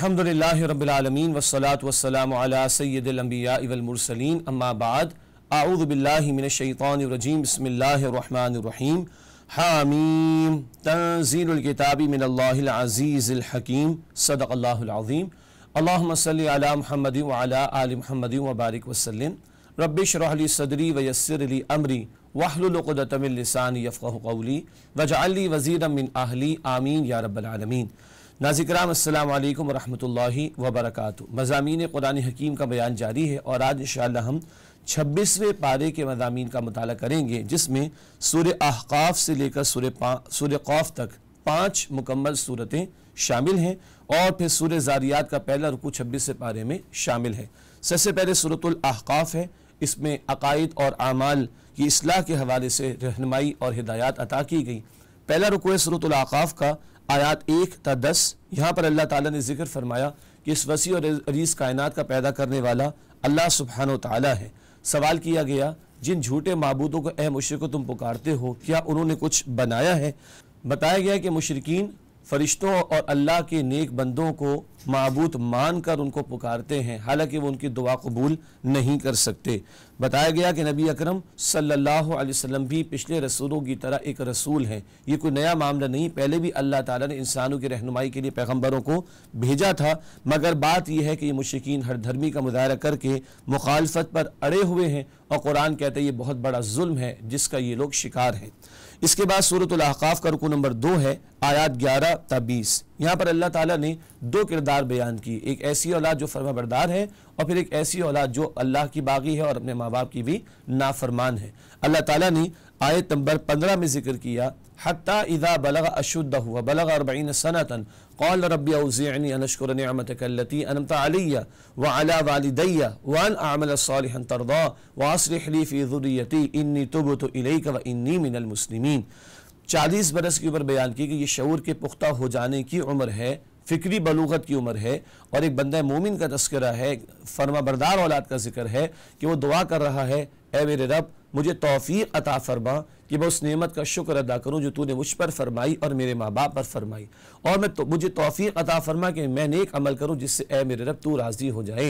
الحمدللہ رب العالمین والصلاة والسلام علی سید الانبیاء والمرسلین اما بعد اعوذ باللہ من الشیطان الرجیم بسم اللہ الرحمن الرحیم حامیم تنزیل الکتاب من اللہ العزیز الحکیم صدق اللہ العظیم اللہم صلی علی محمد وعلا آل محمد وبارک وسلم رب شرح لی صدری ویسر لی امری وحل لقدت من لسانی یفقہ قولی وجعل لی وزیرا من اہلی آمین یا رب العالمین ناظر کرام السلام علیکم ورحمت اللہ وبرکاتہ مضامین قرآن حکیم کا بیان جاری ہے اور آج انشاءاللہ ہم چھبیسویں پارے کے مضامین کا مطالعہ کریں گے جس میں سور احقاف سے لے کر سور قوف تک پانچ مکمل صورتیں شامل ہیں اور پھر سورہ زاریات کا پہلا رکو چھبیسویں پارے میں شامل ہے سب سے پہلے صورت الاحقاف ہے اس میں عقائد اور اعمال کی اصلاح کے حوالے سے رہنمائی اور ہدایات عطا کی گئی پہلا رکو ہے صورت الاحقاف کا آیات ایک تا دس یہاں پر اللہ تعالیٰ نے ذکر فرمایا کہ اس وسیع اور عریض کائنات کا پیدا کرنے والا اللہ سبحانہ و تعالیٰ ہے سوال کیا گیا جن جھوٹے معبودوں کو اے مشرق تم پکارتے ہو کیا انہوں نے کچھ بنایا ہے بتایا گیا کہ مشرقین فرشتوں اور اللہ کے نیک بندوں کو معبود مان کر ان کو پکارتے ہیں حالانکہ وہ ان کی دعا قبول نہیں کر سکتے بتایا گیا کہ نبی اکرم صلی اللہ علیہ وسلم بھی پچھلے رسولوں کی طرح ایک رسول ہے یہ کوئی نیا معاملہ نہیں پہلے بھی اللہ تعالیٰ نے انسانوں کی رہنمائی کے لیے پیغمبروں کو بھیجا تھا مگر بات یہ ہے کہ یہ مشکین ہر دھرمی کا مظاہرہ کر کے مخالفت پر اڑے ہوئے ہیں اور قرآن کہتے ہیں یہ بہت بڑا ظلم ہے جس کا یہ لوگ شکار ہیں اس کے بعد صورت الاحقاف کا رکو نمبر دو ہے آیات گیارہ تا بیس یہاں پر اللہ تعالیٰ نے دو کردار بیان کی ایک ایسی اولاد جو فرما بردار ہے اور پھر ایک ایسی اولاد جو اللہ کی باغی ہے اور اپنے ماں باپ کی بھی نافرمان ہے اللہ تعالیٰ نے آیت نمبر پندرہ میں ذکر کیا حتی اذا بلغ اشده و بلغ اربعین سنتن قال ربی اوزیعنی ان اشکر نعمتک اللتی انمت علی و علا والدی و ان اعمل صالحا ترضا و اصلح لی فی ذریتی انی تبت الیک و من المسلمین چالیس برس کی اوپر بیان کی کہ یہ شعور کے پختہ ہو جانے کی عمر ہے فکری بلوغت کی عمر ہے اور ایک بندہ مومن کا تذکرہ ہے فرما بردار اولاد کا ذکر ہے کہ وہ دعا کر رہا ہے اے میرے رب مجھے توفیق عطا فرما کہ میں اس نعمت کا شکر ادا کروں جو نے مجھ پر فرمائی اور میرے ماں باپ پر فرمائی اور میں تو مجھے توفیق عطا فرما کہ میں نیک عمل کروں جس سے اے میرے رب راضی ہو جائے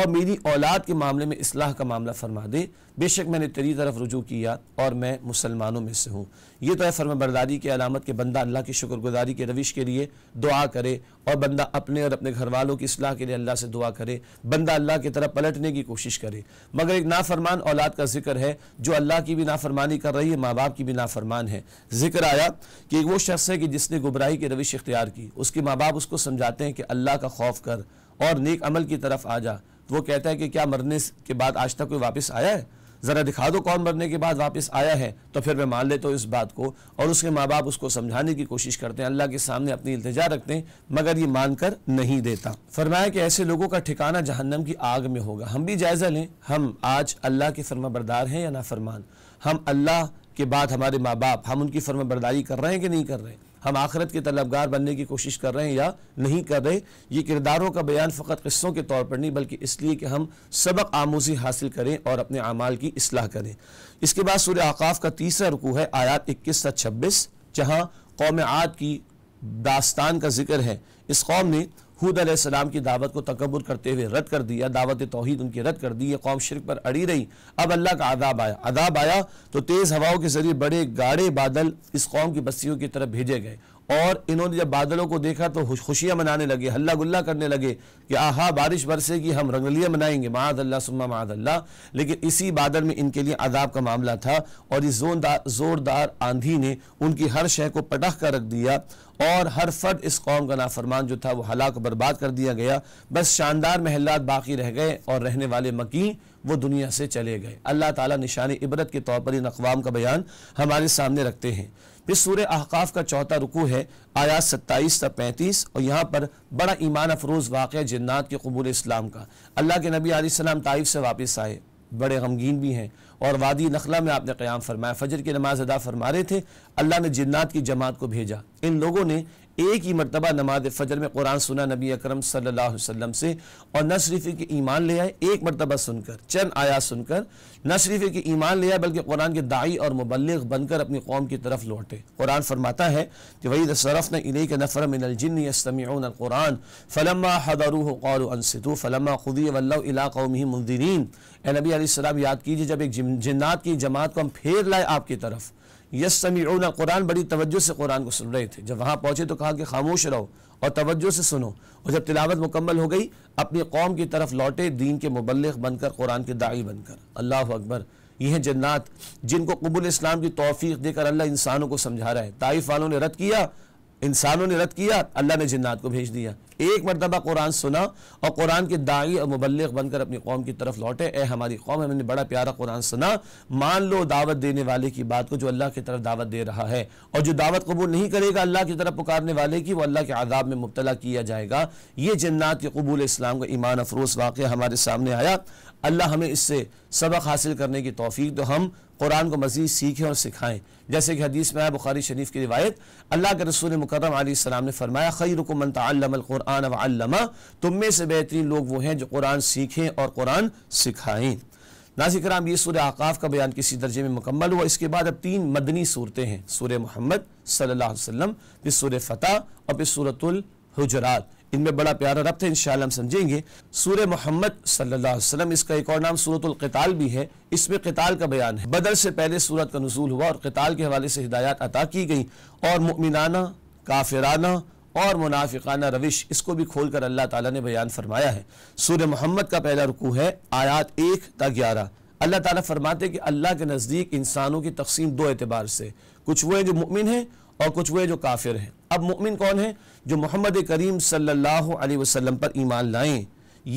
اور میری اولاد کے معاملے میں اصلاح کا معاملہ فرما دے بے شک میں نے تیری طرف رجوع کیا اور میں مسلمانوں میں سے ہوں یہ تو ہے فرما برداری کی علامت کے بندہ اللہ کی شکر گزاری کے رویش کے لیے دعا کرے اور بندہ اپنے اور اپنے گھر والوں کی اصلاح کے لیے اللہ سے دعا کرے بندہ اللہ کی طرف پلٹنے کی کوشش کرے مگر ایک نافرمان اولاد کا ذکر ہے جو اللہ کی بھی نافرمانی کر رہی ہے ماں باپ باپ کی بھی نافرمان ہے ذکر آیا کہ وہ شخص ہے جس نے گبرائی کے روش اختیار کی اس کے ماں باپ اس کو سمجھاتے ہیں کہ اللہ کا خوف کر اور نیک عمل کی طرف آ جا وہ کہتا ہے کہ کیا مرنے کے بعد آج تک کوئی واپس آیا ہے ذرا دکھا دو کون مرنے کے بعد واپس آیا ہے تو پھر میں مان لیتا ہوں اس بات کو اور اس کے ماں باپ اس کو سمجھانے کی کوشش کرتے ہیں اللہ کے سامنے اپنی التجا رکھتے ہیں مگر یہ مان کر نہیں دیتا فرمایا کہ ایسے لوگوں کا ٹھکانہ جہنم کی آگ میں ہوگا ہم بھی جائزہ لیں ہم آج اللہ کے فرما بردار ہیں یا نافرمان ہم اللہ کے بعد ہمارے ماں باپ ہم ان کی فرما برداری کر رہے ہیں کہ نہیں کر رہے ہیں ہم آخرت کے طلبگار بننے کی کوشش کر رہے ہیں یا نہیں کر رہے یہ کرداروں کا بیان فقط قصوں کے طور پر نہیں بلکہ اس لیے کہ ہم سبق آموزی حاصل کریں اور اپنے اعمال کی اصلاح کریں اس کے بعد سورہ آقاف کا تیسرا رکوع ہے آیات اکیس 26 چھبیس جہاں قوم عاد کی داستان کا ذکر ہے اس قوم نے حود علیہ السلام کی دعوت کو تکبر کرتے ہوئے رد کر دیا دعوت توحید ان کی رد کر دی یہ قوم شرک پر اڑی رہی اب اللہ کا عذاب آیا عذاب آیا تو تیز ہواؤں کے ذریعے بڑے گاڑے بادل اس قوم کی بستیوں کی طرف بھیجے گئے اور انہوں نے جب بادلوں کو دیکھا تو منانے لگے ہلہ گلہ کرنے لگے کہ آہا بارش برسے گی ہم رنگلیاں منائیں گے معاذ اللہ اللہ لیکن اسی بادل میں ان کے لیے عذاب کا معاملہ تھا اور اس زوردار آندھی نے ان کی ہر شہ کو پٹخ کر رکھ دیا اور ہر فرد اس قوم کا نافرمان جو تھا وہ ہلاک برباد کر دیا گیا بس شاندار محلات باقی رہ گئے اور رہنے والے مکین وہ دنیا سے چلے گئے اللہ تعالیٰ نشان عبرت کے طور پر ان اقوام کا بیان ہمارے سامنے رکھتے ہیں یہ احقاف کا رکوع ہے آیات ستائیس تا پینتیس اور یہاں پر بڑا ایمان افروز واقع جنات کے قبول اسلام کا اللہ کے نبی علیہ السلام طائف سے واپس آئے بڑے غمگین بھی ہیں اور وادی نخلا میں آپ نے قیام فرمایا فجر کی نماز ادا فرما رہے تھے اللہ نے جنات کی جماعت کو بھیجا ان لوگوں نے ایک ہی مرتبہ نماز فجر میں قرآن سنا نبی اکرم صلی اللہ علیہ وسلم سے اور نہ صرف ایک ایمان لے آئے ایک مرتبہ سن کر چند آیا سن کر نہ صرف ایک ایمان لے آئے بلکہ قرآن کے دائی اور مبلغ بن کر اپنی قوم کی طرف لوٹے قرآن فرماتا ہے کہ وَإِذَا صَرَفْنَا إِلَيْكَ نَفَرَ مِنَ الْجِنِّ يَسْتَمِعُونَ الْقُرْآنِ فَلَمَّا حَدَرُوهُ قَالُوا أَنْسِتُوا فَلَمَّا خُدِيَ وَاللَّوْ إِلَىٰ قَوْمِهِ مُنذِرِينَ اے نبی علیہ السلام یاد کیجئے جب ایک جنات کی جماعت کو ہم پھیر لائے آپ کی طرف بڑی توجہ سے قرآن کو سن رہے تھے جب وہاں پہنچے تو کہا کہ خاموش رہو اور توجہ سے سنو اور جب تلاوت مکمل ہو گئی اپنی قوم کی طرف لوٹے دین کے مبلغ بن کر قرآن کے داغی بن کر اللہ اکبر یہ ہیں جنات جن کو قبول اسلام کی توفیق دے کر اللہ انسانوں کو سمجھا رہا ہے والوں نے رد کیا انسانوں نے رد کیا اللہ نے جنات کو بھیج دیا ایک مرتبہ قرآن سنا اور قرآن کے اور مبلغ بن کر اپنی قوم قوم کی طرف لوٹے اے ہماری نے بڑا پیارا قرآن سنا مان لو دعوت دینے والے کی بات کو جو اللہ کی طرف دعوت دے رہا ہے اور جو دعوت قبول نہیں کرے گا اللہ کی طرف پکارنے والے کی وہ اللہ کے عذاب میں مبتلا کیا جائے گا یہ جنات کے قبول اسلام کو ایمان افروز واقعہ ہمارے سامنے آیا اللہ ہمیں اس سے سبق حاصل کرنے کی توفیق تو ہم قرآن کو مزید سیکھیں اور سکھائیں جیسے کہ حدیث میں بخاری شریف کی روایت اللہ کے رسول مکرم علیہ السلام نے فرمایا خیرکم من تعلم القرآن تم میں سے بہترین لوگ وہ ہیں جو قرآن سیکھیں اور قرآن سکھائیں ناظر کرام یہ سورہ آقاف کا بیان کسی درجے میں مکمل ہوا اس کے بعد اب تین مدنی صورتیں ہیں سورہ محمد صلی اللہ علیہ وسلم پھر سورہ فتح اور پھر سورة الحجرات ان میں بڑا پیارا ربط ہے انشاءاللہ ہم سمجھیں گے محمد صلی اللہ علیہ وسلم اس کا ایک اور نام سورت القتال بھی ہے اس میں قتال کا بیان ہے بدل سے پہلے سورت کا نزول ہوا اور قتال کے حوالے سے ہدایات عطا کی گئیں اور مؤمنانہ کافرانہ اور منافقانہ روش اس کو بھی کھول کر اللہ تعالیٰ نے بیان فرمایا ہے سور محمد کا پہلا رکوع ہے آیات ایک تا گیارہ اللہ تعالیٰ فرماتے کہ اللہ کے نزدیک انسانوں کی تقسیم دو اعتبار سے کچھ وہ ہیں جو مؤمن ہیں اور کچھ وہ ہیں جو کافر ہیں اب مؤمن کون ہیں جو محمد کریم صلی اللہ علیہ وسلم پر ایمان لائیں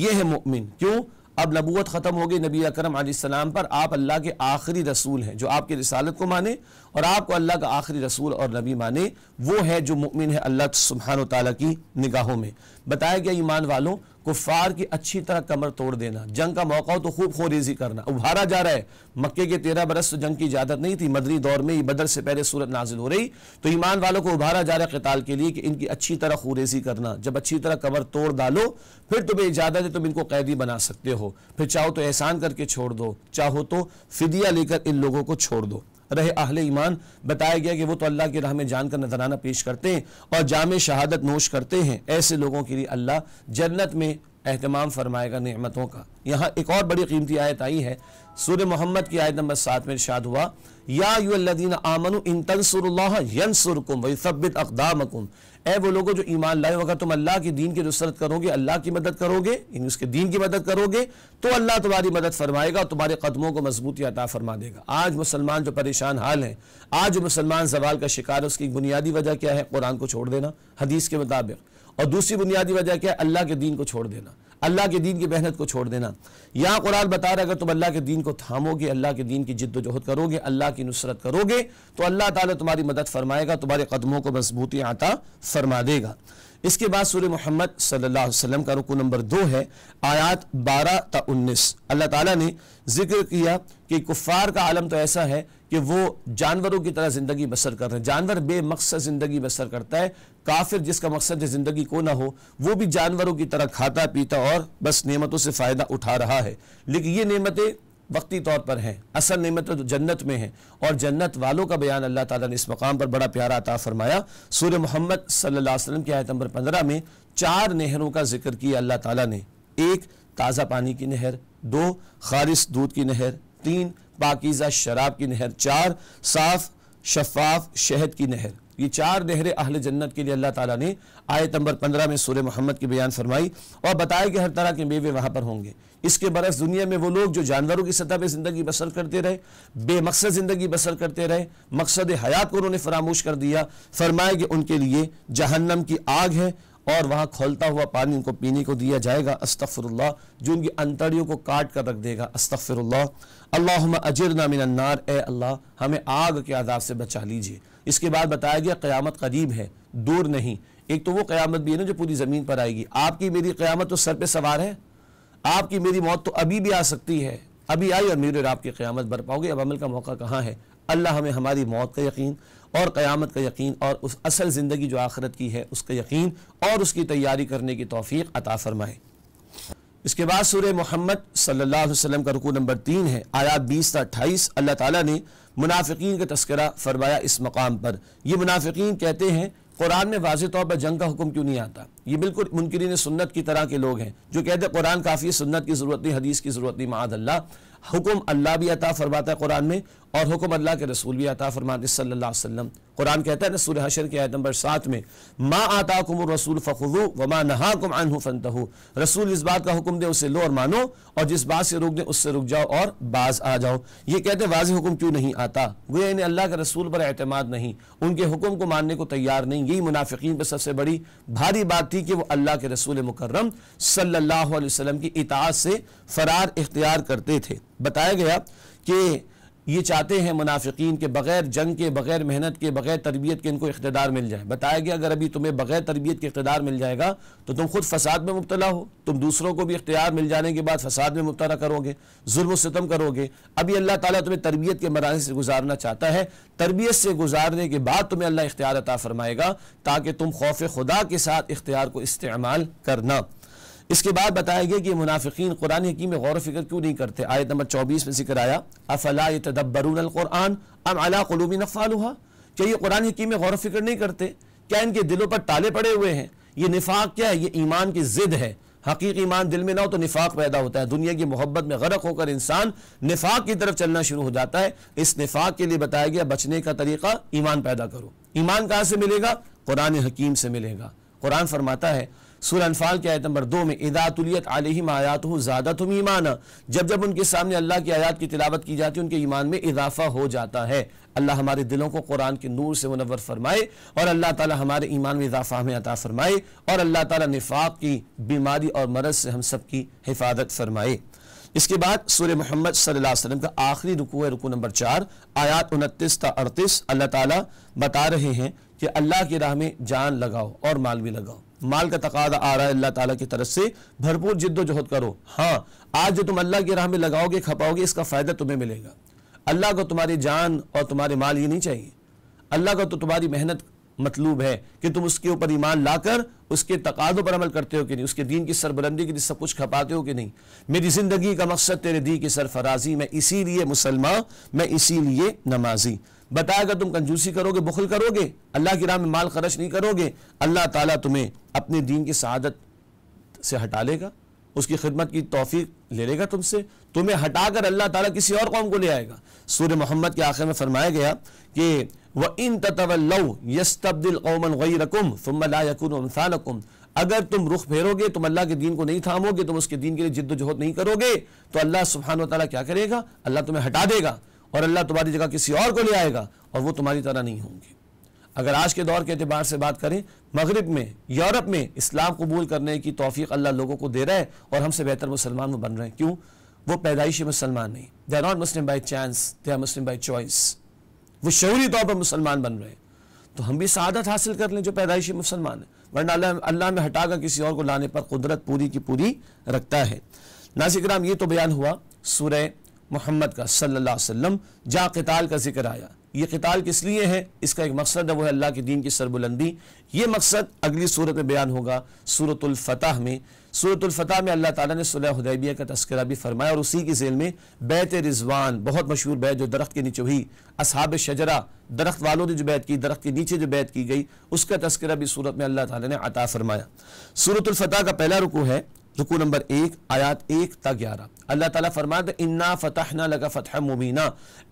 یہ ہے مؤمن کیوں اب نبوت ختم ہو گئی نبی اکرم علیہ السلام پر آپ اللہ کے آخری رسول ہیں جو آپ کے رسالت کو مانے اور آپ کو اللہ کا آخری رسول اور نبی مانے وہ ہے جو مؤمن ہے اللہ سبحانہ و تعالیٰ کی نگاہوں میں بتایا گیا ایمان والوں کفار کی اچھی طرح کمر توڑ دینا جنگ کا موقع ہو تو خوب خوریزی کرنا ابھارا جا رہا ہے مکے کے تیرہ برس تو جنگ کی اجازت نہیں تھی مدری دور میں یہ بدر سے پہلے صورت نازل ہو رہی تو ایمان والوں کو ابھارا جا رہا ہے قتال کے لیے کہ ان کی اچھی طرح خوریزی کرنا جب اچھی طرح کمر توڑ ڈالو پھر تمہیں اجازت ہے تم ان کو قیدی بنا سکتے ہو پھر چاہو تو احسان کر کے چھوڑ دو چاہو تو فدیہ لے کر ان لوگوں کو چھوڑ دو رہے اہل ایمان بتایا گیا کہ وہ تو اللہ کی راہ میں جان کر نظرانہ پیش کرتے ہیں اور جامع شہادت نوش کرتے ہیں ایسے لوگوں کے لیے اللہ جنت میں اہتمام فرمائے گا نعمتوں کا یہاں ایک اور بڑی قیمتی آیت آئی ہے سور محمد کی آیت نمبر سات میں ارشاد ہوا یا الذین آمنوا اللہ ینصرکم ویثبت اقدامکم اے وہ لوگوں جو ایمان لائے اگر تم اللہ کے دین کی نصرت کرو گے اللہ کی مدد کرو گے یعنی اس کے دین کی مدد کرو گے تو اللہ تمہاری مدد فرمائے گا تمہارے قدموں کو مضبوطی عطا فرما دے گا آج مسلمان جو پریشان حال ہیں آج جو مسلمان زوال کا شکار ہے اس کی بنیادی وجہ کیا ہے قرآن کو چھوڑ دینا حدیث کے مطابق اور دوسری بنیادی وجہ کیا ہے اللہ کے دین کو چھوڑ دینا اللہ کے دین کی محنت کو چھوڑ دینا یہاں قرآن بتا رہا ہے اگر تم اللہ کے دین کو تھامو گے اللہ کے دین کی جد و جہد کرو گے اللہ کی نصرت کرو گے تو اللہ تعالیٰ تمہاری مدد فرمائے گا تمہارے قدموں کو مضبوطی عطا فرما دے گا اس کے بعد سور محمد صلی اللہ علیہ وسلم کا رکو نمبر دو ہے آیات بارہ تا انیس اللہ تعالیٰ نے ذکر کیا کہ کفار کا عالم تو ایسا ہے کہ وہ جانوروں کی طرح زندگی بسر کر رہے ہیں جانور بے مقصد زندگی بسر کرتا ہے کافر جس کا مقصد زندگی کو نہ ہو وہ بھی جانوروں کی طرح کھاتا پیتا اور بس نعمتوں سے فائدہ اٹھا رہا ہے لیکن یہ نعمتیں وقتی طور پر ہیں اصل نعمتیں تو جنت میں ہیں اور جنت والوں کا بیان اللہ تعالیٰ نے اس مقام پر بڑا پیارا عطا فرمایا سورہ محمد صلی اللہ علیہ وسلم کی آیت نمبر پندرہ میں چار نہروں کا ذکر کیا اللہ تعالیٰ نے ایک تازہ پانی کی نہر دو خالص دودھ کی نہر تین پاکیزہ شراب کی نہر چار صاف شفاف شہد کی نہر یہ چار نہر اہل جنت کے لیے اللہ تعالیٰ نے آیت نمبر پندرہ میں سورہ محمد کی بیان فرمائی اور بتایا کہ ہر طرح کے میوے وہاں پر ہوں گے اس کے برعکس دنیا میں وہ لوگ جو جانوروں کی سطح پہ زندگی بسر کرتے رہے بے مقصد زندگی بسر کرتے رہے مقصد حیات کو انہوں نے فراموش کر دیا فرمائے کہ ان کے لیے جہنم کی آگ ہے اور وہاں کھولتا ہوا پانی ان کو پینے کو دیا جائے گا استغفراللہ اللہ جو ان کی انتریوں کو کاٹ کر رکھ دے گا النار اللہ اللہ ہمیں آگ کے عذاب سے بچا لیجئے اس کے بعد بتایا گیا قیامت قریب ہے دور نہیں ایک تو وہ قیامت بھی نا جو پوری زمین پر آئے گی آپ کی میری قیامت تو سر پہ سوار ہے آپ کی میری موت تو ابھی بھی آ سکتی ہے ابھی آئی اور میرے آپ کی قیامت برپاؤ گئے اب عمل کا موقع کہاں ہے اللہ ہمیں ہماری موت کا یقین اور قیامت کا یقین اور اس اصل زندگی جو آخرت کی ہے اس کا یقین اور اس کی تیاری کرنے کی توفیق عطا فرمائے اس کے بعد سورہ محمد صلی اللہ علیہ وسلم کا رکوع نمبر تین ہے آیات بیس تا اٹھائیس اللہ تعالیٰ نے منافقین کا تذکرہ فرمایا اس مقام پر یہ منافقین کہتے ہیں قرآن میں واضح طور پر جنگ کا حکم کیوں نہیں آتا یہ بالکل منکرین سنت کی طرح کے لوگ ہیں جو کہتے ہیں قرآن کافی سنت کی ضرورت نہیں حدیث کی ضرورت نہیں معاد اللہ حکم اللہ بھی عطا فرماتا ہے قرآن میں اور حکم اللہ کے رسول بھی عطا فرماتے صلی اللہ علیہ وسلم قرآن کہتا ہے سورہ حشر کے آیت نمبر سات میں ما آتاکم الرسول فخذو وما نہاکم عنہ فانتہو رسول اس بات کا حکم دے اسے لو اور مانو اور جس بات سے روک دے اس سے رک جاؤ اور باز آ جاؤ یہ کہتے ہیں واضح حکم کیوں نہیں آتا گویا انہیں یعنی اللہ کے رسول پر اعتماد نہیں ان کے حکم کو ماننے کو تیار نہیں یہی منافقین پر سب سے بڑی بھاری بات تھی کہ وہ اللہ کے رسول مکرم صلی اللہ علیہ وسلم کی اطاعت سے فرار اختیار کرتے تھے بتایا گیا کہ یہ چاہتے ہیں منافقین کے بغیر جنگ کے بغیر محنت کے بغیر تربیت کے ان کو اقتدار مل جائے بتایا گیا اگر ابھی تمہیں بغیر تربیت کے اقتدار مل جائے گا تو تم خود فساد میں مبتلا ہو تم دوسروں کو بھی اختیار مل جانے کے بعد فساد میں مبتلا کرو گے ظلم و ستم کرو گے ابھی اللہ تعالیٰ تمہیں تربیت کے مراحل سے گزارنا چاہتا ہے تربیت سے گزارنے کے بعد تمہیں اللہ اختیار عطا فرمائے گا تاکہ تم خوف خدا کے ساتھ اختیار کو استعمال کرنا اس کے بعد بتایا گیا کہ منافقین قرآن حکیم میں غور و فکر کیوں نہیں کرتے آیت نمبر چوبیس میں ذکر آیا کیا یہ قرآن حکیم میں غور و فکر نہیں کرتے کیا ان کے دلوں پر تالے پڑے ہوئے ہیں یہ نفاق کیا ہے یہ ایمان کی ضد ہے حقیق ایمان دل میں نہ ہو تو نفاق پیدا ہوتا ہے دنیا کی محبت میں غرق ہو کر انسان نفاق کی طرف چلنا شروع ہو جاتا ہے اس نفاق کے لیے بتایا گیا بچنے کا طریقہ ایمان پیدا کرو ایمان کہاں سے ملے گا قرآن حکیم سے ملے گا قرآن فرماتا ہے سورہ انفال کے آیت نمبر دو میں اضاطلیت تلیت علیہم آیات ہوں زیادہ تم ایمانہ جب جب ان کے سامنے اللہ کی آیات کی تلاوت کی جاتی ہے ان کے ایمان میں اضافہ ہو جاتا ہے اللہ ہمارے دلوں کو قرآن کے نور سے منور فرمائے اور اللہ تعالی ہمارے ایمان میں اضافہ ہمیں عطا فرمائے اور اللہ تعالی نفاق کی بیماری اور مرض سے ہم سب کی حفاظت فرمائے اس کے بعد سورہ محمد صلی اللہ علیہ وسلم کا آخری رکوع ہے رکوع نمبر چار آیات انتیس تا اڑتیس اللہ تعالیٰ بتا رہے ہیں کہ اللہ کی راہ میں جان لگاؤ اور مال بھی لگاؤ مال کا تقاضا آ رہا ہے اللہ تعالیٰ کی طرف سے بھرپور جد و جہد کرو ہاں آج جو تم اللہ کی راہ میں لگاؤ گے کھپاؤ گے اس کا فائدہ تمہیں ملے گا اللہ کو تمہاری جان اور تمہارے مال یہ نہیں چاہیے اللہ کو تو تمہاری محنت مطلوب ہے کہ تم اس کے اوپر ایمان لا کر اس کے تقاضوں پر عمل کرتے ہو کہ نہیں اس کے دین کی سربلندی کے لیے سب کچھ کھپاتے ہو کہ نہیں میری زندگی کا مقصد تیرے دین کی سرفرازی میں اسی لیے مسلمان میں اسی لیے نمازی بتایا گا تم کنجوسی کرو گے بخل کرو گے اللہ کی راہ میں مال خرش نہیں کرو گے اللہ تعالیٰ تمہیں اپنے دین کی سعادت سے ہٹا لے گا اس کی خدمت کی توفیق لے لے گا تم سے تمہیں ہٹا کر اللہ تعالیٰ کسی اور قوم کو لے آئے گا سورہ محمد کے آخر میں فرمایا گیا کہ وَإِن يَسْتَبْدِلْ قَوْمًا غَيْرَكُمْ ثُمَّ لَا يَكُونُ أَمْثَالَكُمْ اگر تم رخ پھیرو گے تم اللہ کے دین کو نہیں تھامو گے تم اس کے دین کے لیے جد و جہد نہیں کرو گے تو اللہ سبحانہ و تعالیٰ کیا کرے گا اللہ تمہیں ہٹا دے گا اور اللہ تمہاری جگہ کسی اور کو لے آئے گا اور وہ تمہاری طرح نہیں ہوں گے اگر آج کے دور کے اعتبار سے بات کریں مغرب میں یورپ میں اسلام قبول کرنے کی توفیق اللہ لوگوں کو دے رہا ہے اور ہم سے بہتر مسلمان وہ بن رہے ہیں کیوں وہ پیدائش مسلمان نہیں they are not Muslim by chance they are Muslim by choice وہ شعوری طور پر مسلمان بن رہے ہیں تو ہم بھی سعادت حاصل کر لیں جو پیدائشی مسلمان ورنہ اللہ میں ہٹا کر کسی اور کو لانے پر قدرت پوری کی پوری رکھتا ہے ناظر کرام یہ تو بیان ہوا سورہ محمد کا صلی اللہ علیہ وسلم جا قتال کا ذکر آیا یہ قتال کس لیے ہے اس کا ایک مقصد ہے وہ ہے اللہ کے دین کی سربلندی یہ مقصد اگلی صورت میں بیان ہوگا صورت الفتح میں صورت الفتح میں اللہ تعالیٰ نے صلی حدیبیہ کا تذکرہ بھی فرمایا اور اسی کی ذیل میں بیت رضوان بہت مشہور بیت جو درخت کے نیچے ہوئی اصحاب شجرہ درخت والوں نے جو بیت کی درخت کے نیچے جو بیت کی گئی اس کا تذکرہ بھی صورت میں اللہ تعالیٰ نے عطا فرمایا صورت الفتح کا پہلا رکوع ہے رکوع نمبر ایک آیات ایک تا گیارہ اللہ تعالیٰ فرما دے انا فتحنا لگا فتح مبینہ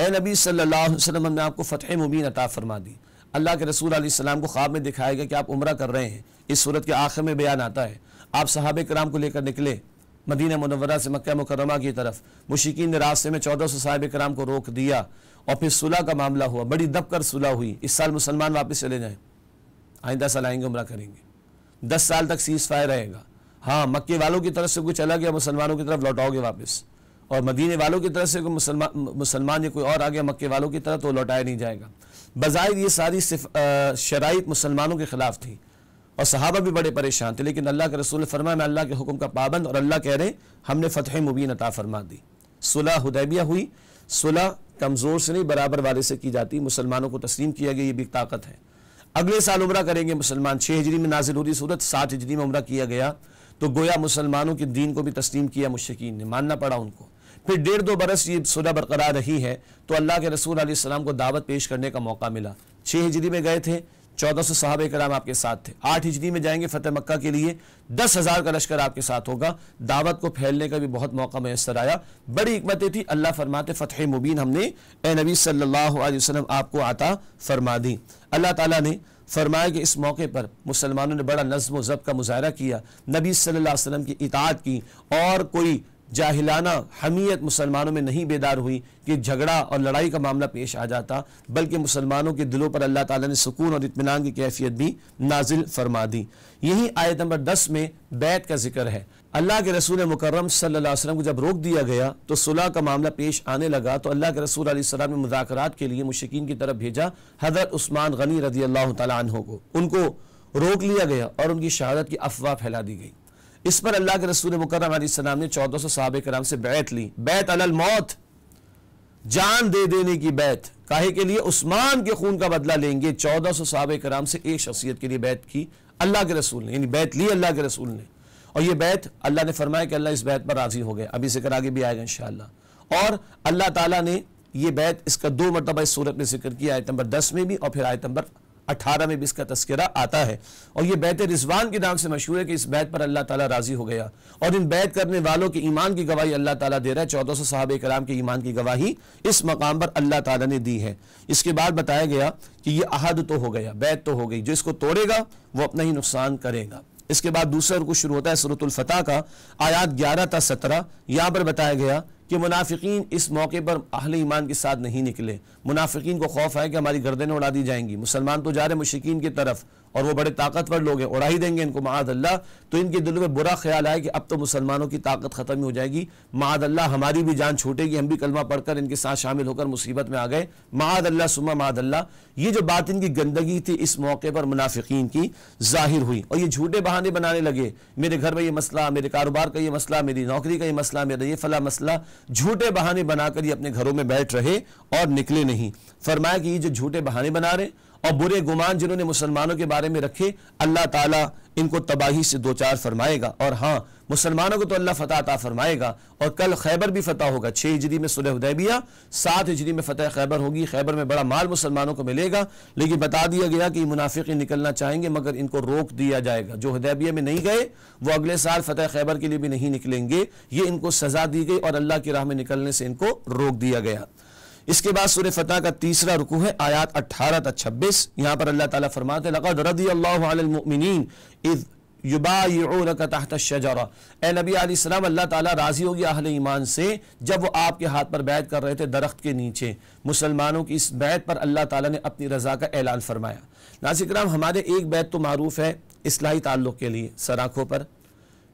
اے نبی صلی اللہ علیہ وسلم نے آپ کو فتح مبین عطا فرما دی اللہ کے رسول علیہ السلام کو خواب میں دکھائے گا کہ آپ عمرہ کر رہے ہیں اس صورت کے آخر میں بیان آتا ہے آپ صحابہ کرام کو لے کر نکلے مدینہ منورہ سے مکہ مکرمہ کی طرف مشکین نے راستے میں چودہ سو صاحب کرام کو روک دیا اور پھر صلح کا معاملہ ہوا بڑی دب کر صلح ہوئی اس سال مسلمان واپس چلے جائیں آئندہ سال آئیں گے عمرہ کریں گے دس سال تک سیز فائر رہے گا ہاں مکے والوں کی طرف سے کوئی چلا گیا مسلمانوں کی طرف لوٹاؤ گے واپس اور مدینہ والوں کی طرف سے مسلمان یا کوئی اور آگیا مکہ مکے والوں کی طرف تو لوٹایا نہیں جائے گا بظاہر یہ ساری شرائط مسلمانوں کے خلاف تھی اور صحابہ بھی بڑے پریشان تھے لیکن اللہ کے رسول فرما میں اللہ کے حکم کا پابند اور اللہ کہہ رہے ہیں ہم نے فتح مبین عطا فرما دی صلح حدیبیہ ہوئی صلح کمزور سے نہیں برابر والے سے کی جاتی مسلمانوں کو تسلیم کیا گیا یہ بھی طاقت ہے اگلے سال عمرہ کریں گے مسلمان چھ ہجری میں نازل ہو رہی صورت سات ہجری میں عمرہ کیا گیا تو گویا مسلمانوں کے دین کو بھی تسلیم کیا مشرقین نے ماننا پڑا ان کو کو پھر دو برس یہ برقرار رہی ہے تو اللہ کے رسول علیہ السلام دعوت پیش کرنے کا موقع ملا چھ ہجری میں گئے تھے چودہ سو صحابہ کرام آپ کے ساتھ تھے آٹھ ہجری میں جائیں گے فتح مکہ کے لیے دس ہزار کا لشکر آپ کے ساتھ ہوگا دعوت کو پھیلنے کا بھی بہت موقع میسر آیا بڑی حکمتیں تھی اللہ فرماتے فتح مبین ہم نے اے نبی صلی اللہ علیہ وسلم آپ کو عطا فرما دی اللہ تعالیٰ نے فرمایا کہ اس موقع پر مسلمانوں نے بڑا نظم و ضبط کا مظاہرہ کیا نبی صلی اللہ علیہ وسلم کی اطاعت کی اور کوئی جاہلانہ حمیت مسلمانوں میں نہیں بیدار ہوئی کہ جھگڑا اور لڑائی کا معاملہ پیش آ جاتا بلکہ مسلمانوں کے دلوں پر اللہ تعالیٰ نے سکون اور اطمینان کی کیفیت بھی نازل فرما دی یہی آیت نمبر دس میں بیت کا ذکر ہے اللہ کے رسول مکرم صلی اللہ علیہ وسلم کو جب روک دیا گیا تو صلح کا معاملہ پیش آنے لگا تو اللہ کے رسول علیہ السلام نے مذاکرات کے لیے مشکین کی طرف بھیجا حضرت اللہ تعالیٰ عنہ کو کو ان روک لیا گیا اور ان کی شہادت کی افواہ پھیلا دی گئی اس پر اللہ کے رسول مکرم علیہ السلام نے چودہ سو صحابہ کرام سے بیعت لی بیعت علی الموت جان دے دینے کی بیعت کاہے کے لیے عثمان کے خون کا بدلہ لیں گے چودہ سو صحابہ کرام سے ایک شخصیت کے لیے بیعت کی اللہ کے رسول نے یعنی بیعت لی اللہ کے رسول نے اور یہ بیت اللہ نے فرمایا کہ اللہ اس بیت پر راضی ہو گئے ابھی ذکر آگے بھی آئے گا انشاءاللہ اور اللہ تعالیٰ نے یہ بیت اس کا دو مرتبہ اس صورت میں ذکر کیا نمبر دس میں بھی اور پھر آیت نمبر اٹھارہ میں بھی اس کا تذکرہ آتا ہے اور یہ بیت رضوان کے نام سے مشہور ہے کہ اس بیت پر اللہ تعالیٰ راضی ہو گیا اور ان بیت کرنے والوں کے ایمان کی گواہی اللہ تعالیٰ دے رہا ہے چودہ سو صحابہ کرام کے ایمان کی گواہی اس مقام پر اللہ تعالیٰ نے دی ہے اس کے بعد بتایا گیا کہ یہ عہد تو ہو گیا بیت تو ہو گئی جو اس کو توڑے گا وہ اپنا ہی نقصان کرے گا اس کے بعد دوسرا رکو شروع ہوتا ہے سورة الفتح کا آیات گیارہ تا سترہ یہاں پر بتایا گیا کہ منافقین اس موقع پر اہل ایمان کے ساتھ نہیں نکلے منافقین کو خوف ہے کہ ہماری گردنیں اڑا دی جائیں گی مسلمان تو جا رہے مشرقین کی طرف اور وہ بڑے طاقتور لوگ ہیں اڑا ہی دیں گے ان کو معاذ اللہ تو ان کے دل میں برا خیال آئے کہ اب تو مسلمانوں کی طاقت ختم ہی ہو جائے گی معاذ اللہ ہماری بھی جان چھوٹے گی ہم بھی کلمہ پڑھ کر ان کے ساتھ شامل ہو کر مصیبت میں آ گئے اللہ سما معاذ اللہ یہ جو بات ان کی گندگی تھی اس موقع پر منافقین کی ظاہر ہوئی اور یہ جھوٹے بہانے بنانے لگے میرے گھر میں یہ مسئلہ میرے کاروبار کا یہ مسئلہ میری نوکری کا یہ مسئلہ میرا یہ فلاں مسئلہ جھوٹے بہانے بنا کر یہ اپنے گھروں میں بیٹھ رہے اور نکلے نہیں فرمایا کہ یہ جو جھوٹے بہانے بنا رہے اور برے گمان جنہوں نے مسلمانوں کے بارے میں رکھے اللہ تعالیٰ ان کو تباہی سے دوچار فرمائے گا اور ہاں مسلمانوں کو تو اللہ فتح عطا فرمائے گا اور کل خیبر بھی فتح ہوگا چھ ہجری میں صلح حدیبیہ سات ہجری میں فتح خیبر ہوگی خیبر میں بڑا مال مسلمانوں کو ملے گا لیکن بتا دیا گیا کہ منافقی نکلنا چاہیں گے مگر ان کو روک دیا جائے گا جو حدیبیہ میں نہیں گئے وہ اگلے سال فتح خیبر کے لیے بھی نہیں نکلیں گے یہ ان کو سزا دی گئی اور اللہ کی راہ میں نکلنے سے ان کو روک دیا گیا اس کے بعد سورہ فتح کا تیسرا رکو ہے آیات اٹھارہ تا چھبیس یہاں پر اللہ تعالیٰ فرماتے اللہ تعالیٰ راضی اہل ایمان سے جب وہ آپ کے ہاتھ پر بیعت کر رہے تھے درخت کے نیچے مسلمانوں کی اس بیعت پر اللہ تعالیٰ نے اپنی رضا کا اعلان فرمایا ناظر اکرام ہمارے ایک بیعت تو معروف ہے اصلاحی تعلق کے لیے سراخوں پر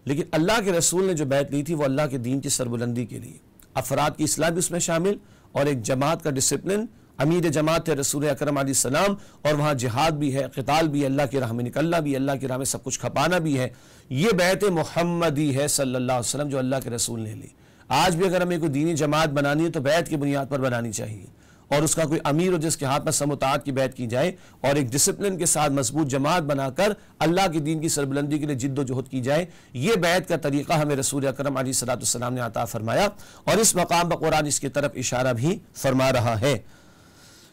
لیکن اللہ کے رسول نے جو بیعت لی تھی وہ اللہ کے دین کی سربلندی کے لیے افراد کی اصلاح بھی اس میں شامل اور ایک جماعت کا ڈسپلن امیر جماعت ہے رسول اکرم علیہ السلام اور وہاں جہاد بھی ہے قتال بھی اللہ کی راہ میں نکلنا بھی اللہ کی راہ میں سب کچھ کھپانا بھی ہے یہ بیعت محمدی ہے صلی اللہ علیہ وسلم جو اللہ کے رسول نے لی آج بھی اگر ہمیں کوئی دینی جماعت بنانی ہے تو بیعت کی بنیاد پر بنانی چاہیے اور اس کا کوئی امیر ہو جس کے ہاتھ میں سموتاد کی بیعت کی جائے اور ایک ڈسپلن کے ساتھ مضبوط جماعت بنا کر اللہ کے دین کی سربلندی کے لیے جد و جہد کی جائے یہ بیعت کا طریقہ ہمیں رسول اکرم علی السلام نے عطا فرمایا اور اس مقام پر قرآن اس طرف اشارہ بھی فرما رہا ہے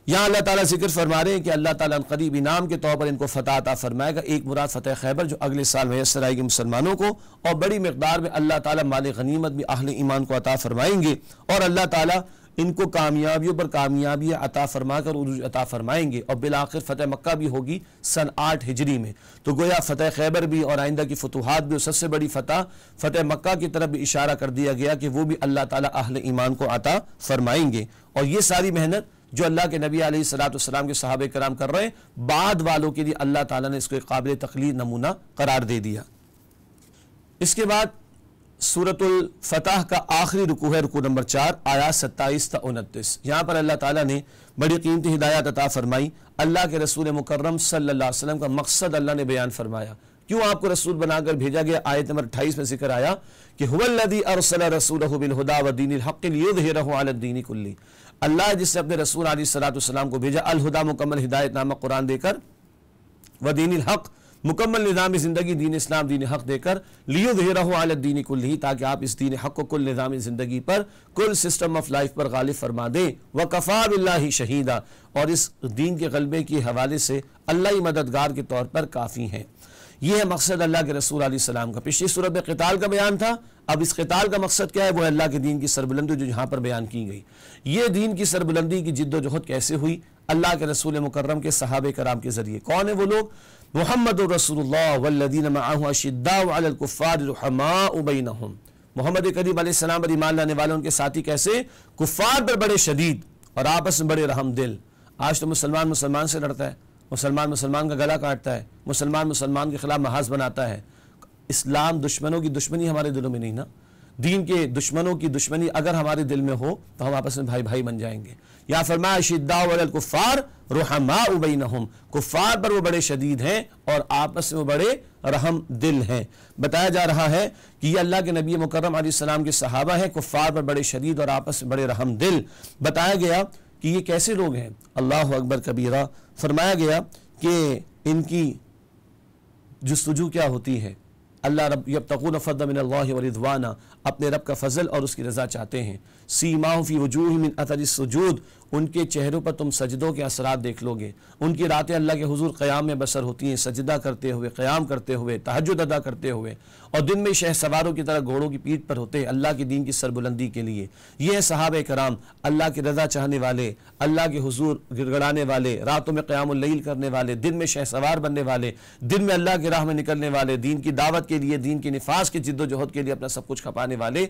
یہاں اللہ تعالیٰ ذکر فرما رہے ہیں کہ اللہ تعالیٰ قریب انعام کے طور پر ان کو فتح عطا فرمائے گا ایک مراد فتح خیبر جو اگلے سال میسر آئے گی مسلمانوں کو اور بڑی مقدار میں اللہ تعالیٰ مال غنیمت بھی ایمان کو عطا فرمائیں گے اور اللہ تعالیٰ ان کو کامیابیوں پر کامیابی عطا فرما کر عطا فرمائیں گے اور بالآخر فتح مکہ بھی ہوگی سن آٹھ ہجری میں تو گویا فتح خیبر بھی اور آئندہ کی فتوحات بھی اور سب سے بڑی فتح فتح مکہ کی طرف بھی اشارہ کر دیا گیا کہ وہ بھی اللہ تعالیٰ اہل ایمان کو عطا فرمائیں گے اور یہ ساری محنت جو اللہ کے نبی علیہ السلام کے صحابہ کرام کر رہے ہیں بعد والوں کے لیے اللہ تعالیٰ نے اس کو ایک قابل تخلیق نمونہ قرار دے دیا اس کے بعد سورة الفتح کا آخری رکوع ہے رکوع نمبر چار آیات ستائیس تا انتیس یہاں پر اللہ تعالیٰ نے بڑی قیمتی ہدایات عطا فرمائی اللہ کے رسول مکرم صلی اللہ علیہ وسلم کا مقصد اللہ نے بیان فرمایا کیوں آپ کو رسول بنا کر بھیجا گیا آیت نمبر اٹھائیس میں ذکر آیا کہ ہوا اللذی ارسل رسولہ بالہدا ودین الحق لیظہرہو علی الدین کلی اللہ جس نے اپنے رسول علیہ السلام کو بھیجا الہدا مکمل ہدایت نامہ قرآن دے کر ودین الحق مکمل نظام زندگی دین اسلام دین حق دے کر لیو دہرہو آلت دینی کل ہی تاکہ آپ اس دین حق و کل نظام زندگی پر کل سسٹم آف لائف پر غالب فرما دیں وَقَفَا بِاللَّهِ شَهِيدًا اور اس دین کے غلبے کی حوالے سے اللہ ہی مددگار کے طور پر کافی ہیں یہ ہے مقصد اللہ کے رسول علیہ السلام کا پیشتی صورت میں قتال کا بیان تھا اب اس قتال کا مقصد کیا ہے وہ اللہ کے دین کی سربلندی جو یہاں پر بیان کی گئی یہ دین کی سربلندی کی جد و جہد کیسے ہوئی اللہ کے رسول مکرم کے صحابہ کرام کے ذریعے کون ہیں وہ لوگ محمد الرسول محمد قریب علیہ السلام اور ایمان لانے والے ان کے ساتھی کیسے کفار پر بڑے شدید اور آپس میں بڑے رحم دل آج تو مسلمان مسلمان سے لڑتا ہے مسلمان مسلمان کا گلا کاٹتا ہے مسلمان مسلمان کے خلاف محاذ بناتا ہے اسلام دشمنوں کی دشمنی ہمارے دلوں میں نہیں نا دین کے دشمنوں کی دشمنی اگر ہمارے دل میں ہو تو ہم آپس میں بھائی بھائی بن جائیں گے یا فرمایا شدہ الکفار رحماء بینہم کفار پر وہ بڑے شدید ہیں اور آپس میں وہ بڑے رحم دل ہیں بتایا جا رہا ہے کہ یہ اللہ کے نبی مکرم علیہ السلام کے صحابہ ہیں کفار پر بڑے شدید اور آپس میں بڑے رحم دل بتایا گیا کہ یہ کیسے لوگ ہیں اللہ اکبر کبیرہ فرمایا گیا کہ ان کی جستجو کیا ہوتی ہے اللہ رب یبتقون فضل من اللہ وردوانا اپنے رب کا فضل اور اس کی رضا چاہتے ہیں سیماہ فی وجوہ من اثر السجود ان کے چہروں پر تم سجدوں کے اثرات دیکھ لو گے ان کی راتیں اللہ کے حضور قیام میں بسر ہوتی ہیں سجدہ کرتے ہوئے قیام کرتے ہوئے تہجد ادا کرتے ہوئے اور دن میں شہ سواروں کی طرح گھوڑوں کی پیٹ پر ہوتے ہیں اللہ کے دین کی سربلندی کے لیے یہ صحابہ کرام اللہ کی رضا چاہنے والے اللہ کے حضور گڑ گڑانے والے راتوں میں قیام اللیل کرنے والے دن میں شہ سوار بننے والے دن میں اللہ کی راہ میں نکلنے والے دین کی دعوت کے لیے دین کے نفاذ کے جد و جہد کے لیے اپنا سب کچھ کھپانے والے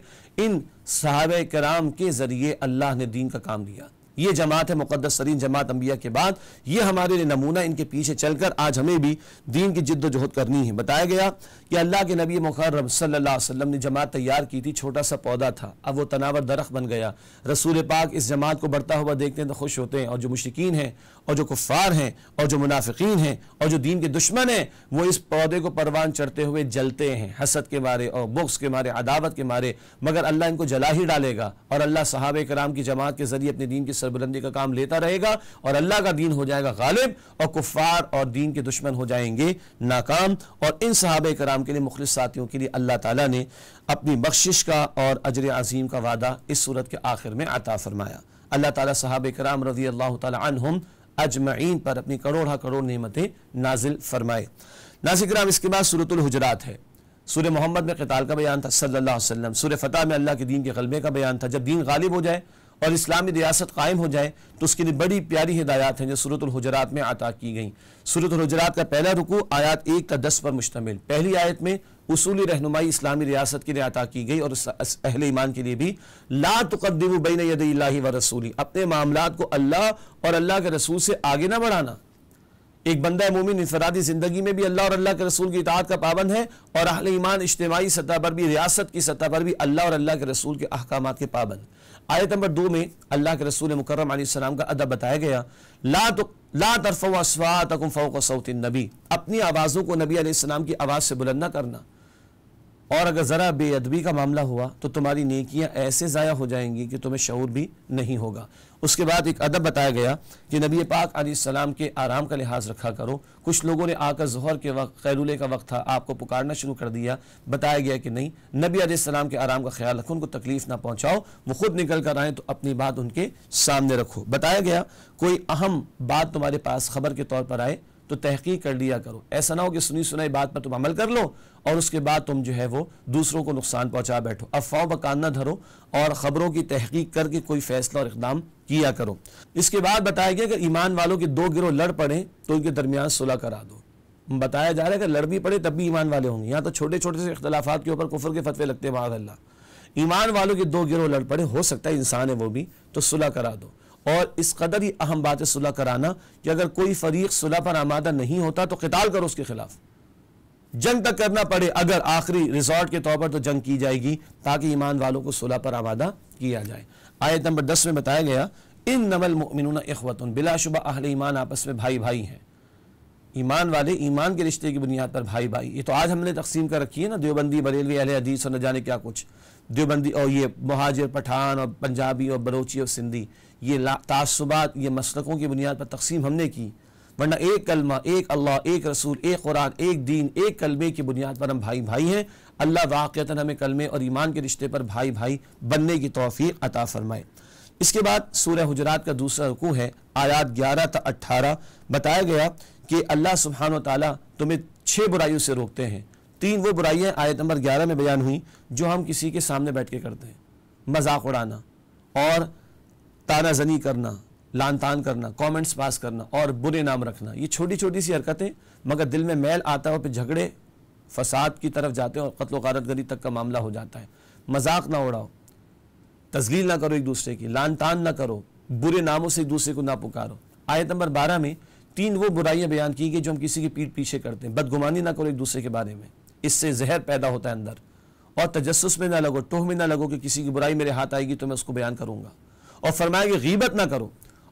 ان صحابہ کرام کے ذریعے اللہ نے دین کا کام دیا یہ جماعت ہے مقدس سرین جماعت انبیاء کے بعد یہ ہمارے نمونہ ان کے پیچھے چل کر آج ہمیں بھی دین کی جد و جہد کرنی ہے بتایا گیا کہ اللہ کے نبی مقرب صلی اللہ علیہ وسلم نے جماعت تیار کی تھی چھوٹا سا پودا تھا اب وہ تناور درخت بن گیا رسول پاک اس جماعت کو بڑھتا ہوا دیکھتے ہیں تو خوش ہوتے ہیں اور جو مشرقین ہیں اور جو کفار ہیں اور جو منافقین ہیں اور جو دین کے دشمن ہیں وہ اس پودے کو پروان چڑھتے ہوئے جلتے ہیں حسد کے مارے اور بغض کے مارے عداوت کے مارے مگر اللہ ان کو جلا ہی ڈالے گا اور اللہ صحابہ کرام کی جماعت کے ذریعے اپنے دین کی سربلندی کا کام لیتا رہے گا اور اللہ کا دین ہو جائے گا غالب اور کفار اور دین کے دشمن ہو جائیں گے ناکام اور ان صحابہ کرام کے لیے مخلص ساتھیوں کے لیے اللہ تعالیٰ نے اپنی بخشش کا اور اجر عظیم کا وعدہ اس صورت کے آخر میں عطا فرمایا اللہ تعالیٰ صحابہ کرام رضی اللہ تعالیٰ عنہم اجمعین پر اپنی کروڑا کروڑ نعمتیں نازل فرمائے کرام اس کے بعد الحجرات ہے محمد میں قتال کا بیان تھا صلی اللہ علیہ وسلم سورہ فتح میں اللہ کے دین کے غلبے کا بیان تھا جب دین غالب ہو جائے اور اسلامی ریاست قائم ہو جائے تو اس کے لیے بڑی پیاری ہدایات ہیں جو سورت الحجرات میں عطا کی گئیں سورت الحجرات کا پہلا رکوع آیات ایک تا دس پر مشتمل پہلی آیت میں اصولی رہنمائی اسلامی ریاست کے لیے عطا کی گئی اور اہل ایمان کے لیے بھی لا بین ید اللہ و رسولی اپنے معاملات کو اللہ اور اللہ کے رسول سے آگے نہ بڑھانا ایک بندہ مومن انفرادی زندگی میں بھی اللہ اور اللہ کے رسول کی اطاعت کا پابند ہے اور اہل ایمان اجتماعی سطح پر بھی ریاست کی سطح پر بھی اللہ اور اللہ کے رسول کے احکامات کے پابند آیت نمبر دو میں اللہ کے رسول مکرم علیہ السلام کا ادب بتایا گیا النبی اپنی آوازوں کو نبی علیہ السلام کی آواز سے بلند نہ کرنا اور اگر ذرا بے ادبی کا معاملہ ہوا تو تمہاری نیکیاں ایسے ضائع ہو جائیں گی کہ تمہیں شعور بھی نہیں ہوگا اس کے بعد ایک ادب بتایا گیا کہ نبی پاک علیہ السلام کے آرام کا لحاظ رکھا کرو کچھ لوگوں نے آ کر زہر کے وقت خیرولے کا وقت تھا آپ کو پکارنا شروع کر دیا بتایا گیا کہ نہیں نبی علیہ السلام کے آرام کا خیال رکھو ان کو تکلیف نہ پہنچاؤ وہ خود نکل کر آئیں تو اپنی بات ان کے سامنے رکھو بتایا گیا کوئی اہم بات تمہارے پاس خبر کے طور پر آئے تو تحقیق کر لیا کرو ایسا نہ ہو کہ سنی سنائی بات پر تم عمل کر لو اور اس کے بعد تم جو ہے وہ دوسروں کو نقصان پہنچا بیٹھو افواہ بکان نہ دھرو اور خبروں کی تحقیق کر کے کوئی فیصلہ اور اقدام کیا کرو اس کے بعد بتایا گیا کہ ایمان والوں کے دو گروہ لڑ پڑے تو ان کے درمیان صلح کرا دو بتایا جا رہا ہے کہ لڑ بھی پڑے تب بھی ایمان والے ہوں گے یہاں تو چھوٹے چھوٹے سے اختلافات کے اوپر کفر کے فتوے لگتے ہیں اللہ ایمان والوں کے دو گروہ لڑ پڑے ہو سکتا ہے انسان ہے وہ بھی تو صلح کرا دو اور اس قدر ہی اہم بات ہے صلح کرانا کہ اگر کوئی فریق صلح پر آمادہ نہیں ہوتا تو قتال کرو اس کے خلاف جنگ تک کرنا پڑے اگر آخری ریزارٹ کے طور پر تو جنگ کی جائے گی تاکہ ایمان والوں کو صلح پر آمادہ کیا جائے آیت نمبر دس میں بتایا گیا ان نمبل اخوتن بلا شبہ اہل ایمان آپس میں بھائی بھائی ہیں ایمان والے ایمان کے رشتے کی بنیاد پر بھائی بھائی یہ تو آج ہم نے تقسیم کر رکھی ہے نا دیوبندی بریلوی اہل حدیث اور جانے کیا کچھ دیوبندی اور یہ مہاجر پٹھان اور پنجابی اور بروچی اور سندھی یہ تعصبات یہ مسلکوں کی بنیاد پر تقسیم ہم نے کی ورنہ ایک کلمہ ایک اللہ ایک رسول ایک قرآن ایک دین ایک کلمے کی بنیاد پر ہم بھائی بھائی ہیں اللہ واقعتاً ہمیں کلمے اور ایمان کے رشتے پر بھائی بھائی بننے کی توفیق عطا فرمائے اس کے بعد سورہ حجرات کا دوسرا رکوع ہے آیات گیارہ تا اٹھارہ بتایا گیا کہ اللہ سبحان و تعالیٰ تمہیں چھ برائیوں سے روکتے ہیں تین وہ برائیاں آیت نمبر گیارہ میں بیان ہوئیں جو ہم کسی کے سامنے بیٹھ کے کرتے ہیں مذاق اڑانا اور تانہ زنی کرنا لان کرنا کامنٹس پاس کرنا اور برے نام رکھنا یہ چھوٹی چھوٹی سی حرکتیں مگر دل میں میل آتا ہے اور پھر جھگڑے فساد کی طرف جاتے ہیں اور قتل و غارت گری تک کا معاملہ ہو جاتا ہے مذاق نہ اڑاؤ تزلیل نہ کرو ایک دوسرے کی لان تان نہ کرو برے ناموں سے ایک دوسرے کو نہ پکارو آیت نمبر بارہ میں تین وہ برائیاں بیان کی گئی جو ہم کسی کی پیٹ پیچھے کرتے ہیں بدگمانی نہ کرو ایک دوسرے کے بارے میں اس سے زہر پیدا ہوتا ہے اندر اور تجسس میں نہ لگو ٹوہ میں نہ لگو کہ کسی کی برائی میرے ہاتھ آئے گی تو میں اس کو بیان کروں گا اور فرمایا کہ غیبت نہ کرو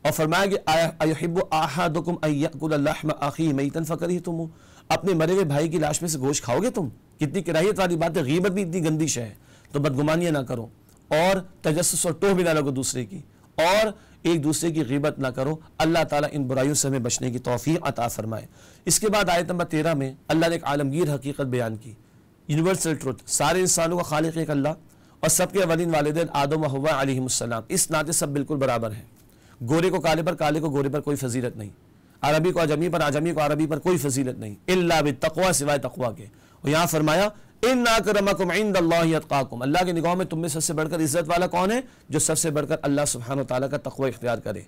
اور فرمایا کہ فکر میتن اپنے مرے ہوئے بھائی کی لاش میں سے گوشت کھاؤ گے تم کتنی کراہیت والی بات ہے غیبت بھی اتنی گندی شہ بدگمانیاں نہ کرو اور تجسس اور ٹوہ بھی نہ لگو دوسرے کی اور ایک دوسرے کی غیبت نہ کرو اللہ تعالیٰ ان برائیوں سے ہمیں بچنے کی توفیق عطا فرمائے اس کے بعد آیت نمبر تیرہ میں اللہ نے ایک عالمگیر حقیقت بیان کی یونیورسل ٹروتھ سارے انسانوں کا خالق ایک اللہ اور سب کے اولین والدین آدم و حوہ علیہ السلام اس ناتے سب بالکل برابر ہیں گورے کو کالے پر کالے کو گورے پر کوئی فضیلت نہیں عربی کو عجمی پر عجمی کو عربی پر کوئی فضیلت نہیں اللہ بالتقوی سوائے تقوی کے اور یہاں فرمایا اللہ کے نگاہوں میں تم میں سب سے بڑھ کر عزت والا کون ہے جو سب سے بڑھ کر اللہ سبحانہ وتعالی کا تقوی اختیار کرے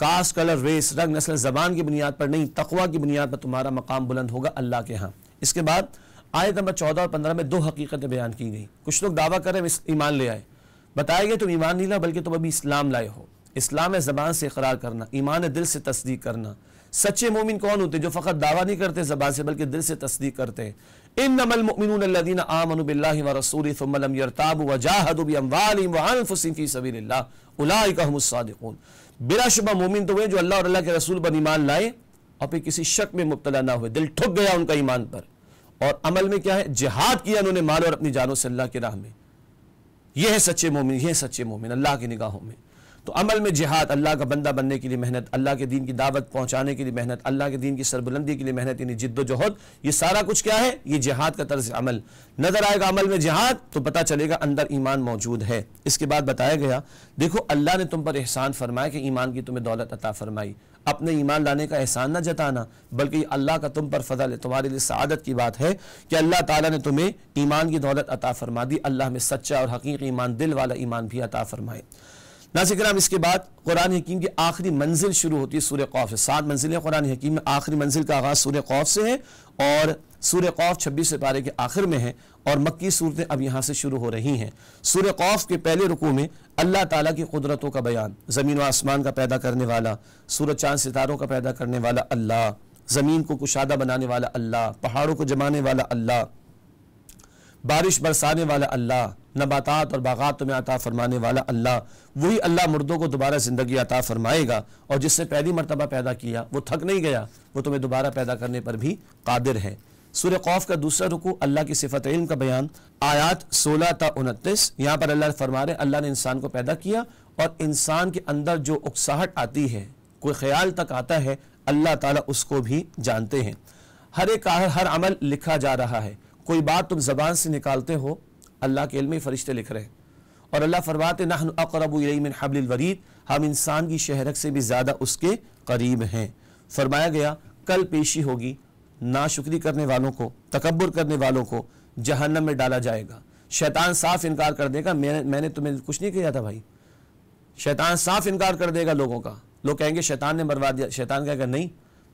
کاس کلر ریس رنگ نسل زبان کی بنیاد پر نہیں تقوی کی بنیاد پر تمہارا مقام بلند ہوگا اللہ کے ہاں اس کے بعد آیت نمبر چودہ اور پندرہ میں دو حقیقتیں بیان کی گئیں کچھ لوگ دعویٰ کر رہے ہیں ایمان لے آئے بتائے گئے تم ایمان نہیں لا بلکہ تم ابھی اسلام لائے ہو اسلام ہے زبان سے اقرار کرنا ایمان ہے دل سے تصدیق کرنا سچے مومن کون ہوتے جو فقط دعویٰ نہیں کرتے زبان سے بلکہ دل سے تصدیق کرتے انما المؤمنون الذین آمنوا باللہ ورسولی ثم لم یرتابوا وجاہدوا بی اموالیم وانفسیم فی سبیل اللہ اولائک ہم الصادقون بلا شبہ مومن تو ہوئے جو اللہ اور اللہ کے رسول پر ایمان لائے اور پھر کسی شک میں مبتلا نہ ہوئے دل ٹھک گیا ان کا ایمان پر اور عمل میں کیا ہے جہاد کیا انہوں نے مال اور اپنی جانوں سے اللہ کے راہ میں یہ ہے سچے مومن یہ ہے سچے مومن اللہ کی نگاہوں میں تو عمل میں جہاد اللہ کا بندہ بننے کے لیے محنت اللہ کے دین کی دعوت پہنچانے کے لیے محنت اللہ کے دین کی سربلندی کے لیے محنت یعنی جد و جہد یہ سارا کچھ کیا ہے یہ جہاد کا طرز عمل نظر آئے گا عمل میں جہاد تو پتا چلے گا اندر ایمان موجود ہے اس کے بعد بتایا گیا دیکھو اللہ نے تم پر احسان فرمایا کہ ایمان کی تمہیں دولت عطا فرمائی اپنے ایمان لانے کا احسان نہ جتانا بلکہ اللہ کا تم پر فضل ہے تمہارے لیے سعادت کی بات ہے کہ اللہ تعالیٰ نے تمہیں ایمان کی دولت عطا فرما دی اللہ میں سچا اور حقیقی ایمان دل والا ایمان بھی عطا فرمائے کرام اس کے بعد قرآن حکیم کی آخری منزل شروع ہوتی ہے سور قوف سے سات منزلیں قرآن حکیم میں آخری منزل کا آغاز سور قوف سے ہے اور سور قوف چھبیس پارے کے آخر میں ہے اور مکی صورتیں اب یہاں سے شروع ہو رہی ہیں سور قوف کے پہلے رکوع میں اللہ تعالیٰ کی قدرتوں کا بیان زمین و آسمان کا پیدا کرنے والا سورج چاند ستاروں کا پیدا کرنے والا اللہ زمین کو کشادہ بنانے والا اللہ پہاڑوں کو جمانے والا اللہ بارش برسانے والا اللہ نباتات اور باغات تمہیں عطا فرمانے والا اللہ وہی اللہ مردوں کو دوبارہ زندگی عطا فرمائے گا اور جس سے پیدی مرتبہ پیدا کیا وہ تھک نہیں گیا وہ تمہیں دوبارہ پیدا کرنے پر بھی قادر ہے سورہ قوف کا دوسرا رکو اللہ کی صفت علم کا بیان آیات سولہ تا انتیس یہاں پر اللہ فرما رہے اللہ نے انسان کو پیدا کیا اور انسان کے اندر جو اکساہٹ آتی ہے کوئی خیال تک آتا ہے اللہ تعالیٰ اس کو بھی جانتے ہیں ہر ایک ہر عمل لکھا جا رہا ہے کوئی بات تم زبان سے نکالتے ہو اللہ کے علم فرشتے لکھ رہے اور اللہ فرماتے حبل الورید ہم انسان کی شہرک سے بھی زیادہ اس کے قریب ہیں فرمایا گیا کل پیشی ہوگی ناشکری کرنے والوں کو تکبر کرنے والوں کو جہنم میں ڈالا جائے گا شیطان صاف انکار کر دے گا میں نے تمہیں کچھ نہیں کیا تھا بھائی شیطان صاف انکار کر دے گا لوگوں کا لوگ کہیں گے شیطان نے مروا دیا شیطان گا نہیں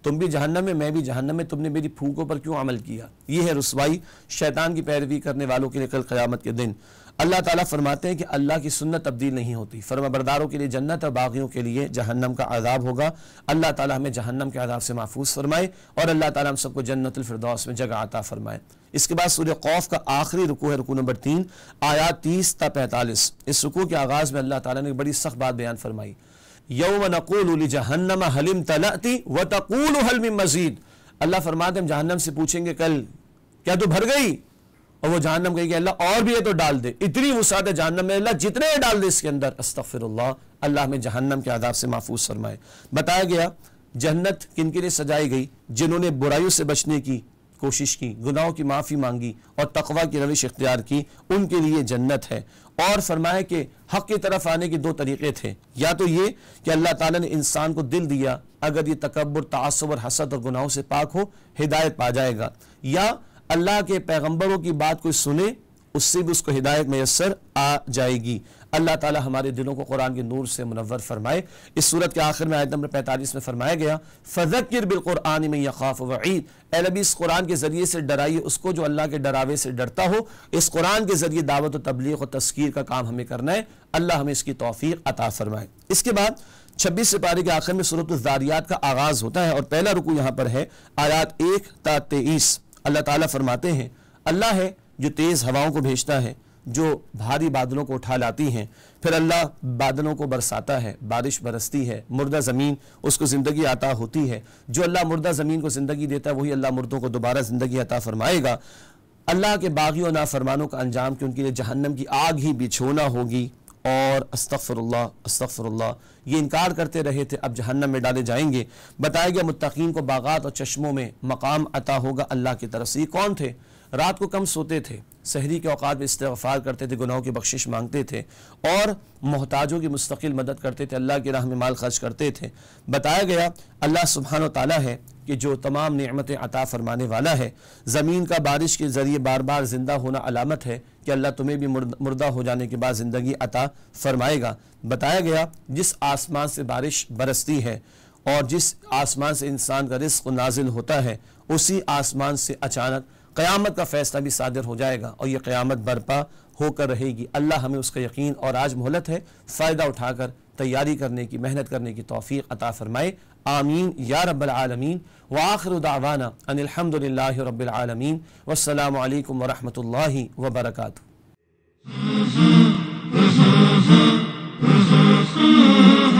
تم بھی جہنم ہے میں بھی جہنم ہے تم نے میری پھوکوں پر کیوں عمل کیا یہ ہے رسوائی شیطان کی پیروی کرنے والوں کے کل قیامت کے دن اللہ تعالیٰ فرماتے ہیں کہ اللہ کی سنت تبدیل نہیں ہوتی فرما برداروں کے لیے جنت اور باغیوں کے لیے جہنم کا عذاب ہوگا اللہ تعالیٰ ہمیں جہنم کے عذاب سے محفوظ فرمائے اور اللہ تعالیٰ ہم سب کو جنت الفردوس میں جگہ آتا فرمائے اس کے بعد سورہ قوف کا آخری رکوع ہے رکوع نمبر تین آیات تیس تا پینتالیس اس رکوع کے آغاز میں اللہ تعالیٰ نے بڑی سخت بات بیان فرمائی یوم نقول جہنم حلم تلعتی و تقول حلم مزید اللہ فرماتے ہم جہنم سے پوچھیں گے کل کیا تو بھر گئی اور وہ جہنم کہے گی اللہ اور بھی ہے تو ڈال دے اتنی وسعت ہے جہنم میں اللہ جتنے ڈال دے اس کے اندر استغفر اللہ اللہ ہمیں جہنم کے عذاب سے محفوظ فرمائے بتایا گیا جنت کن کے لیے سجائی گئی جنہوں نے برائیوں سے بچنے کی کوشش کی گناہوں کی معافی مانگی اور تقوی کی روش اختیار کی ان کے لیے جنت ہے اور فرمایا کہ حق کی طرف آنے کے دو طریقے تھے یا تو یہ کہ اللہ تعالیٰ نے انسان کو دل دیا اگر یہ تکبر تعصب اور حسد اور گناہوں سے پاک ہو ہدایت پا جائے گا یا اللہ کے پیغمبروں کی بات کوئی سنے اس سے بھی اس کو ہدایت میسر آ جائے گی اللہ تعالی ہمارے دلوں کو قرآن کے نور سے منور فرمائے اس صورت کے آخر میں آیت نمبر پینتالیس میں فرمایا گیا بِالْقُرْآنِ میں يَخَافُ و اے نبی اس قرآن کے ذریعے سے ڈرائیے اس کو جو اللہ کے ڈراوے سے ڈرتا ہو اس قرآن کے ذریعے دعوت و تبلیغ و تذکیر کا کام ہمیں کرنا ہے اللہ ہمیں اس کی توفیق عطا فرمائے اس کے بعد چھبیس سپارے کے آخر میں صورت الزاریات کا آغاز ہوتا ہے اور پہلا رکو یہاں پر ہے آیات ایک تا تئیس اللہ تعالیٰ فرماتے ہیں اللہ ہے جو تیز ہواؤں کو بھیجتا ہے جو بھاری بادلوں کو اٹھا لاتی ہیں پھر اللہ بادلوں کو برساتا ہے بارش برستی ہے مردہ زمین اس کو زندگی عطا ہوتی ہے جو اللہ مردہ زمین کو زندگی دیتا ہے وہی اللہ مردوں کو دوبارہ زندگی عطا فرمائے گا اللہ کے باغیوں نافرمانوں کا انجام کہ ان کے لیے جہنم کی آگ ہی بچھونا ہوگی اور استغفر اللہ استغفر اللہ یہ انکار کرتے رہے تھے اب جہنم میں ڈالے جائیں گے بتایا گیا متقین کو باغات اور چشموں میں مقام عطا ہوگا اللہ کی طرف سے یہ کون تھے رات کو کم سوتے تھے سہری کے اوقات میں استغفار کرتے تھے گناہوں کی بخشش مانگتے تھے اور محتاجوں کی مستقل مدد کرتے تھے اللہ کی راہ میں مال خرچ کرتے تھے بتایا گیا اللہ سبحانہ و تعالیٰ ہے کہ جو تمام نعمتیں عطا فرمانے والا ہے زمین کا بارش کے ذریعے بار بار زندہ ہونا علامت ہے کہ اللہ تمہیں بھی مردہ ہو جانے کے بعد زندگی عطا فرمائے گا بتایا گیا جس آسمان سے بارش برستی ہے اور جس آسمان سے انسان کا رزق نازل ہوتا ہے اسی آسمان سے اچانک قیامت کا فیصلہ بھی صادر ہو جائے گا اور یہ قیامت برپا ہو کر رہے گی اللہ ہمیں اس کا یقین اور آج مہلت ہے فائدہ اٹھا کر تیاری کرنے کی محنت کرنے کی توفیق عطا فرمائے آمین یا رب العالمین وآخر دعوانا ان الحمدللہ رب العالمین و السلام علیکم و رحمۃ اللہ و برکاتہ